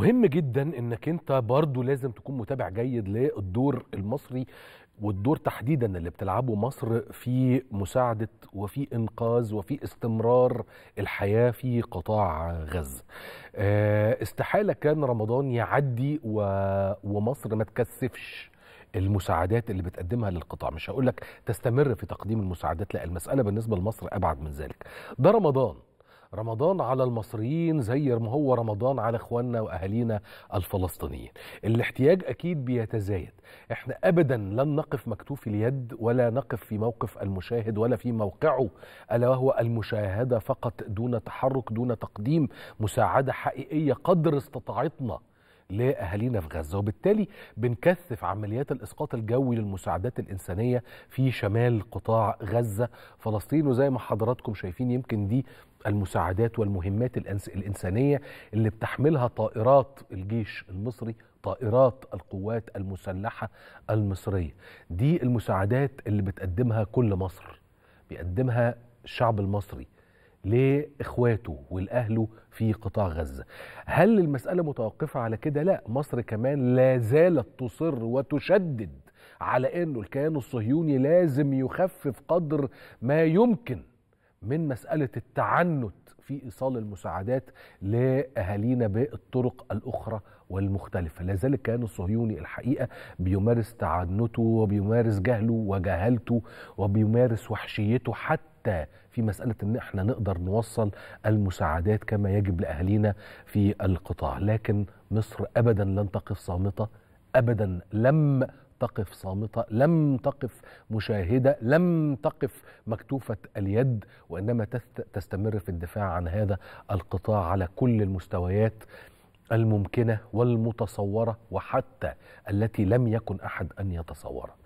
مهم جدا انك انت برضو لازم تكون متابع جيد للدور المصري والدور تحديدا اللي بتلعبه مصر في مساعدة وفي إنقاذ وفي استمرار الحياة في قطاع غزة آه، استحالة كان رمضان يعدي ومصر ما تكثفش المساعدات اللي بتقدمها للقطاع مش هقول لك تستمر في تقديم المساعدات لا المسألة بالنسبة لمصر أبعد من ذلك ده رمضان رمضان على المصريين زي ما هو رمضان على اخواننا واهالينا الفلسطينيين الاحتياج اكيد بيتزايد احنا ابدا لن نقف مكتوف اليد ولا نقف في موقف المشاهد ولا في موقعه الا وهو المشاهده فقط دون تحرك دون تقديم مساعده حقيقيه قدر استطاعتنا لاهالينا في غزه وبالتالي بنكثف عمليات الاسقاط الجوي للمساعدات الانسانيه في شمال قطاع غزه فلسطين وزي ما حضراتكم شايفين يمكن دي المساعدات والمهمات الانسانيه اللي بتحملها طائرات الجيش المصري طائرات القوات المسلحه المصريه دي المساعدات اللي بتقدمها كل مصر بيقدمها الشعب المصري لاخواته ولاهله في قطاع غزه. هل المساله متوقفه على كده؟ لا، مصر كمان لا زالت تصر وتشدد على انه الكيان الصهيوني لازم يخفف قدر ما يمكن من مساله التعنت في ايصال المساعدات لاهالينا بالطرق الاخرى والمختلفة لذلك كان الصهيوني الحقيقة بيمارس تعنته وبيمارس جهله وجهالته وبيمارس وحشيته حتى في مسألة أن احنا نقدر نوصل المساعدات كما يجب لأهالينا في القطاع لكن مصر أبدا لن تقف صامتة أبدا لم تقف صامتة لم تقف مشاهدة لم تقف مكتوفة اليد وإنما تستمر في الدفاع عن هذا القطاع على كل المستويات الممكنة والمتصورة وحتى التي لم يكن أحد أن يتصورها